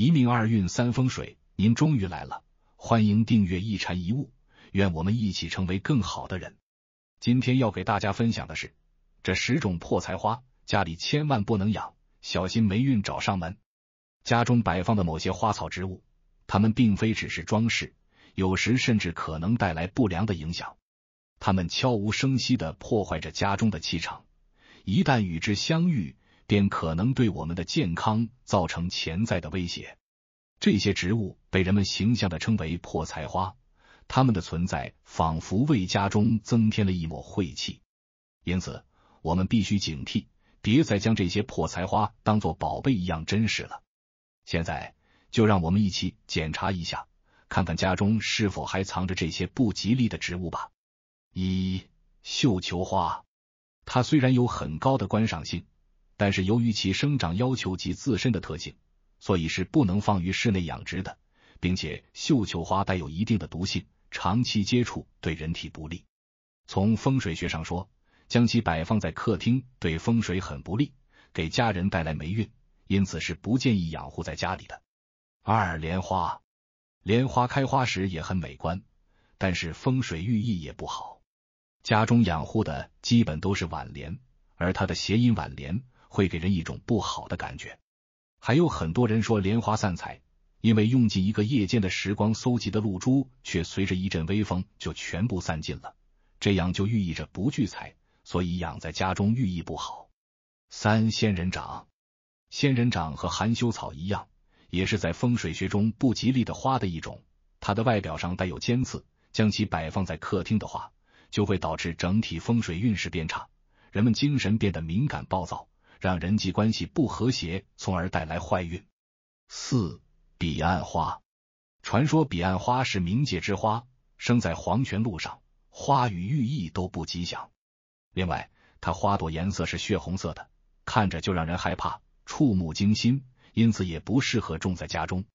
一命二运三风水，您终于来了，欢迎订阅一禅一悟，愿我们一起成为更好的人。今天要给大家分享的是这十种破财花，家里千万不能养，小心霉运找上门。家中摆放的某些花草植物，它们并非只是装饰，有时甚至可能带来不良的影响。它们悄无声息的破坏着家中的气场，一旦与之相遇。便可能对我们的健康造成潜在的威胁。这些植物被人们形象的称为破财花，它们的存在仿佛为家中增添了一抹晦气，因此我们必须警惕，别再将这些破财花当做宝贝一样珍视了。现在，就让我们一起检查一下，看看家中是否还藏着这些不吉利的植物吧。一绣球花，它虽然有很高的观赏性。但是由于其生长要求及自身的特性，所以是不能放于室内养殖的，并且绣球花带有一定的毒性，长期接触对人体不利。从风水学上说，将其摆放在客厅对风水很不利，给家人带来霉运，因此是不建议养护在家里的。二莲花，莲花开花时也很美观，但是风水寓意也不好。家中养护的基本都是晚莲，而它的谐音晚莲。会给人一种不好的感觉。还有很多人说莲花散财，因为用尽一个夜间的时光搜集的露珠，却随着一阵微风就全部散尽了，这样就寓意着不聚财，所以养在家中寓意不好。三仙人掌，仙人掌和含羞草一样，也是在风水学中不吉利的花的一种。它的外表上带有尖刺，将其摆放在客厅的话，就会导致整体风水运势变差，人们精神变得敏感暴躁。让人际关系不和谐，从而带来坏运。四彼岸花传说，彼岸花是冥界之花，生在黄泉路上，花语寓意都不吉祥。另外，它花朵颜色是血红色的，看着就让人害怕，触目惊心，因此也不适合种在家中。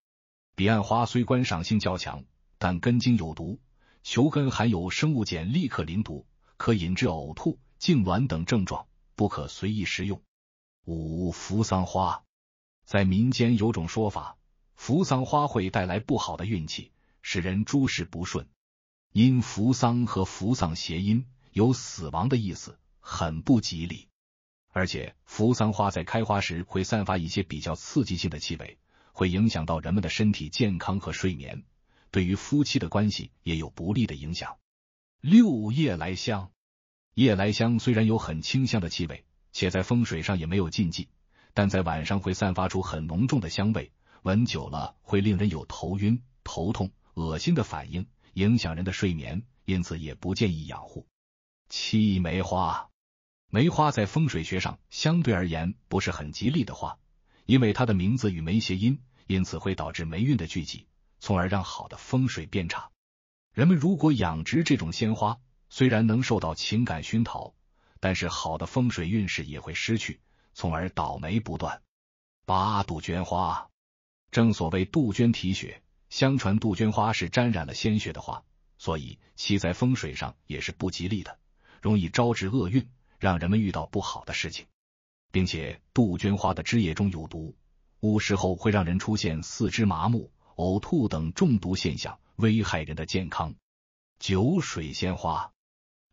彼岸花虽观赏性较强，但根茎有毒，球根含有生物碱、立刻磷毒，可引致呕吐、痉挛等症状，不可随意食用。五扶桑花，在民间有种说法，扶桑花会带来不好的运气，使人诸事不顺。因扶桑和扶桑谐音，有死亡的意思，很不吉利。而且扶桑花在开花时会散发一些比较刺激性的气味，会影响到人们的身体健康和睡眠，对于夫妻的关系也有不利的影响。六夜来香，夜来香虽然有很清香的气味。且在风水上也没有禁忌，但在晚上会散发出很浓重的香味，闻久了会令人有头晕、头痛、恶心的反应，影响人的睡眠，因此也不建议养护。七梅花，梅花在风水学上相对而言不是很吉利的花，因为它的名字与梅谐音，因此会导致霉运的聚集，从而让好的风水变差。人们如果养殖这种鲜花，虽然能受到情感熏陶。但是好的风水运势也会失去，从而倒霉不断。八杜鹃花，正所谓杜鹃啼血。相传杜鹃花是沾染了鲜血的花，所以其在风水上也是不吉利的，容易招致厄运，让人们遇到不好的事情。并且杜鹃花的枝叶中有毒，误食后会让人出现四肢麻木、呕吐等中毒现象，危害人的健康。九水仙花。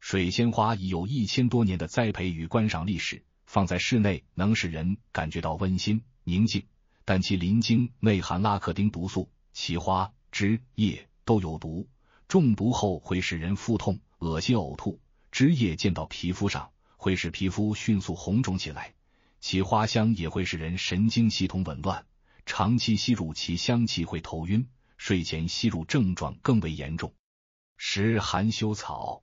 水仙花已有一千多年的栽培与观赏历史，放在室内能使人感觉到温馨宁静。但其鳞茎内含拉克丁毒素，其花、枝、叶都有毒，中毒后会使人腹痛、恶心、呕吐。枝叶溅到皮肤上会使皮肤迅速红肿起来，其花香也会使人神经系统紊乱。长期吸入其香气会头晕，睡前吸入症状更为严重。十含羞草。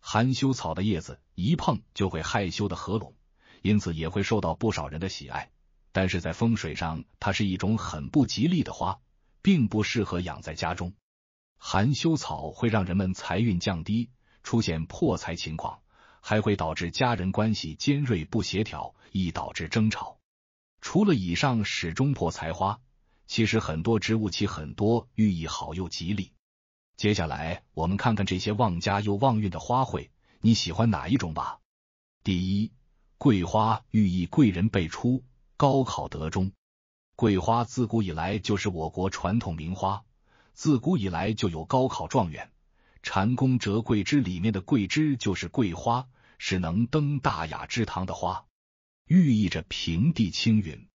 含羞草的叶子一碰就会害羞的合拢，因此也会受到不少人的喜爱。但是在风水上，它是一种很不吉利的花，并不适合养在家中。含羞草会让人们财运降低，出现破财情况，还会导致家人关系尖锐不协调，易导致争吵。除了以上始终破财花，其实很多植物其很多寓意好又吉利。接下来，我们看看这些旺家又旺运的花卉，你喜欢哪一种吧？第一，桂花寓意贵人辈出，高考得中。桂花自古以来就是我国传统名花，自古以来就有高考状元。蟾宫折桂枝里面的桂枝就是桂花，是能登大雅之堂的花，寓意着平地青云，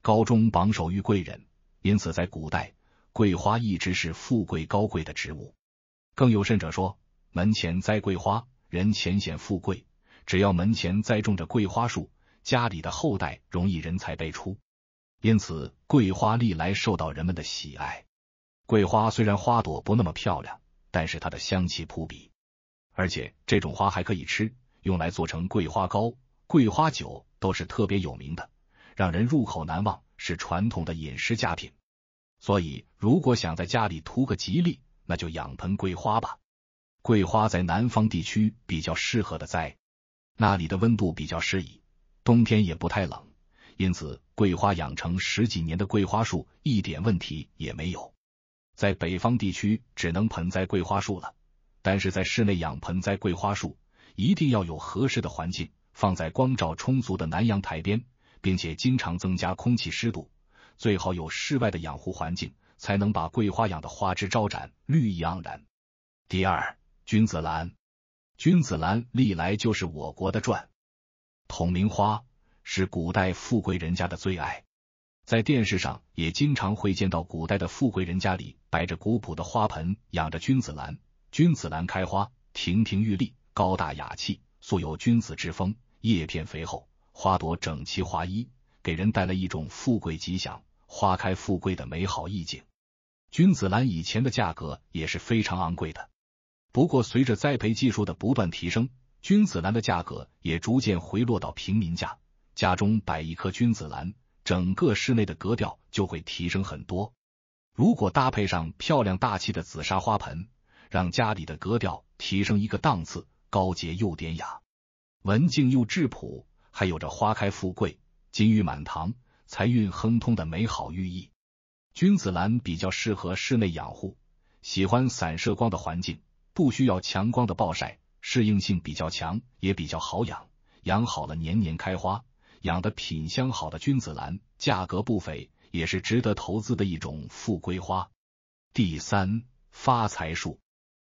高中榜首遇贵人。因此，在古代。桂花一直是富贵高贵的植物，更有甚者说，门前栽桂花，人前显富贵。只要门前栽种着桂花树，家里的后代容易人才辈出。因此，桂花历来受到人们的喜爱。桂花虽然花朵不那么漂亮，但是它的香气扑鼻，而且这种花还可以吃，用来做成桂花糕、桂花酒，都是特别有名的，让人入口难忘，是传统的饮食佳品。所以，如果想在家里图个吉利，那就养盆桂花吧。桂花在南方地区比较适合的栽，那里的温度比较适宜，冬天也不太冷，因此桂花养成十几年的桂花树一点问题也没有。在北方地区只能盆栽桂花树了，但是在室内养盆栽桂花树，一定要有合适的环境，放在光照充足的南阳台边，并且经常增加空气湿度。最好有室外的养护环境，才能把桂花养的花枝招展、绿意盎然。第二，君子兰，君子兰历来就是我国的传统名花，是古代富贵人家的最爱。在电视上也经常会见到，古代的富贵人家里摆着古朴的花盆，养着君子兰。君子兰开花亭亭玉立、高大雅气，素有君子之风。叶片肥厚，花朵整齐划一，给人带来一种富贵吉祥。花开富贵的美好意境，君子兰以前的价格也是非常昂贵的。不过，随着栽培技术的不断提升，君子兰的价格也逐渐回落到平民价。家中摆一颗君子兰，整个室内的格调就会提升很多。如果搭配上漂亮大气的紫砂花盆，让家里的格调提升一个档次，高洁又典雅，文静又质朴，还有着花开富贵、金玉满堂。财运亨通的美好寓意，君子兰比较适合室内养护，喜欢散射光的环境，不需要强光的暴晒，适应性比较强，也比较好养。养好了年年开花，养的品相好的君子兰价格不菲，也是值得投资的一种富贵花。第三，发财树，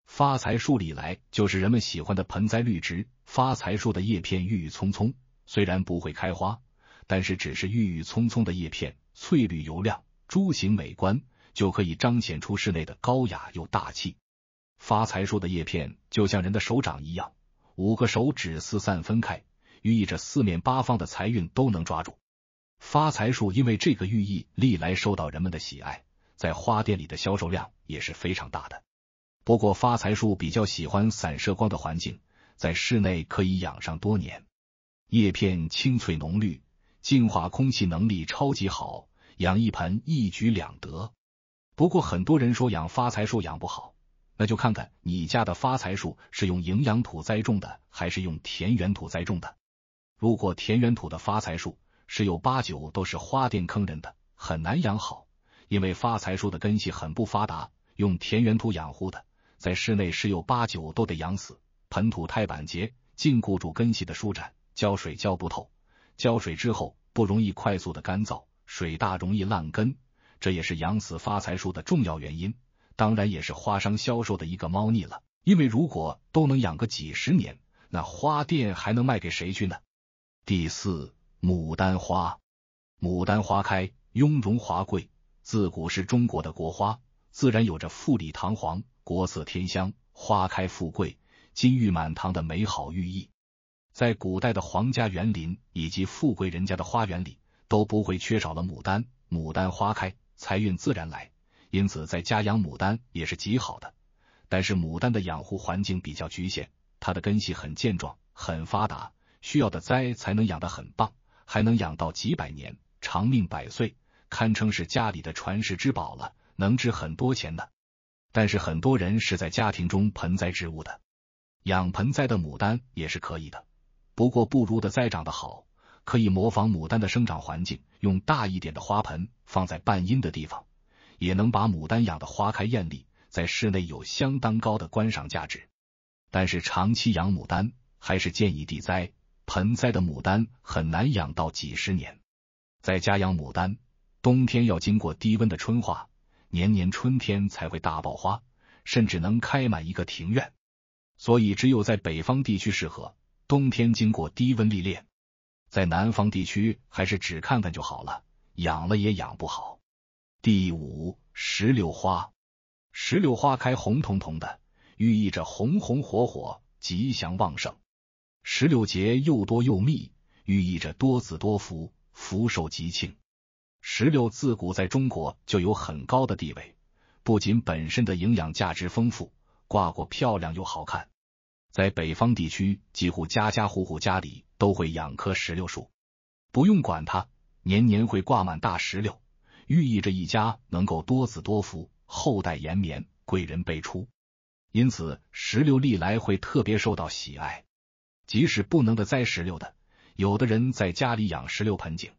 发财树历来就是人们喜欢的盆栽绿植。发财树的叶片郁郁葱葱，虽然不会开花。但是，只是郁郁葱葱的叶片，翠绿油亮，株形美观，就可以彰显出室内的高雅又大气。发财树的叶片就像人的手掌一样，五个手指四散分开，寓意着四面八方的财运都能抓住。发财树因为这个寓意，历来受到人们的喜爱，在花店里的销售量也是非常大的。不过，发财树比较喜欢散射光的环境，在室内可以养上多年，叶片青翠浓绿。净化空气能力超级好，养一盆一举两得。不过很多人说养发财树养不好，那就看看你家的发财树是用营养土栽种的，还是用田园土栽种的。如果田园土的发财树，十有八九都是花店坑人的，很难养好，因为发财树的根系很不发达，用田园土养护的，在室内十有八九都得养死，盆土太板结，禁锢住根系的舒展，浇水浇不透。浇水之后不容易快速的干燥，水大容易烂根，这也是养死发财树的重要原因，当然也是花商销售的一个猫腻了。因为如果都能养个几十年，那花店还能卖给谁去呢？第四，牡丹花，牡丹花开，雍容华贵，自古是中国的国花，自然有着富丽堂皇、国色天香、花开富贵、金玉满堂的美好寓意。在古代的皇家园林以及富贵人家的花园里，都不会缺少了牡丹。牡丹花开，财运自然来，因此在家养牡丹也是极好的。但是，牡丹的养护环境比较局限，它的根系很健壮、很发达，需要的栽才能养得很棒，还能养到几百年、长命百岁，堪称是家里的传世之宝了，能值很多钱的。但是，很多人是在家庭中盆栽植物的，养盆栽的牡丹也是可以的。不过不如的栽长得好，可以模仿牡丹的生长环境，用大一点的花盆放在半阴的地方，也能把牡丹养的花开艳丽，在室内有相当高的观赏价值。但是长期养牡丹还是建议地栽，盆栽的牡丹很难养到几十年。在家养牡丹，冬天要经过低温的春化，年年春天才会大爆花，甚至能开满一个庭院。所以只有在北方地区适合。冬天经过低温历练，在南方地区还是只看看就好了，养了也养不好。第五，石榴花，石榴花开红彤彤的，寓意着红红火火、吉祥旺盛。石榴结又多又密，寓意着多子多福、福寿吉庆。石榴自古在中国就有很高的地位，不仅本身的营养价值丰富，挂果漂亮又好看。在北方地区，几乎家家户户家里都会养棵石榴树，不用管它，年年会挂满大石榴，寓意着一家能够多子多福，后代延绵，贵人辈出。因此，石榴历来会特别受到喜爱。即使不能的栽石榴的，有的人在家里养石榴盆景，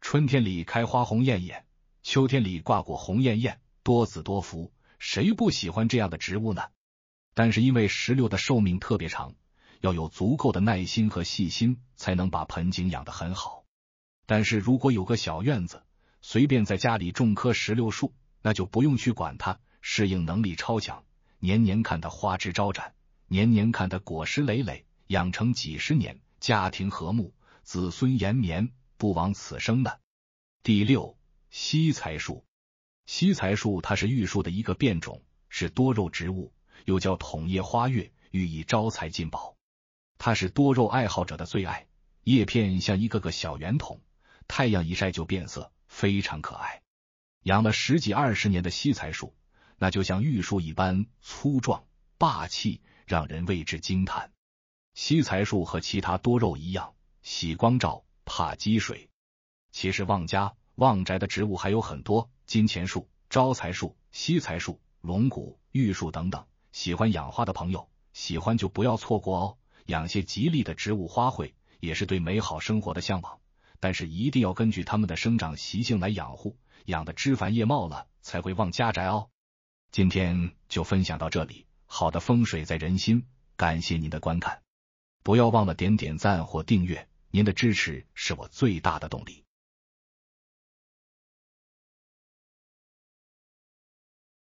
春天里开花红艳艳，秋天里挂果红艳艳，多子多福，谁不喜欢这样的植物呢？但是因为石榴的寿命特别长，要有足够的耐心和细心，才能把盆景养得很好。但是如果有个小院子，随便在家里种棵石榴树，那就不用去管它，适应能力超强，年年看它花枝招展，年年看它果实累累，养成几十年，家庭和睦，子孙延绵，不枉此生的。第六，吸财树，吸财树它是玉树的一个变种，是多肉植物。又叫筒叶花月，寓意招财进宝。它是多肉爱好者的最爱，叶片像一个个小圆筒，太阳一晒就变色，非常可爱。养了十几二十年的吸财树，那就像玉树一般粗壮霸气，让人为之惊叹。吸财树和其他多肉一样喜光照，怕积水。其实旺家旺宅的植物还有很多，金钱树、招财树、吸财树、龙骨玉树等等。喜欢养花的朋友，喜欢就不要错过哦。养些吉利的植物花卉，也是对美好生活的向往。但是一定要根据它们的生长习性来养护，养的枝繁叶茂了，才会旺家宅哦。今天就分享到这里，好的风水在人心，感谢您的观看，不要忘了点点赞或订阅，您的支持是我最大的动力。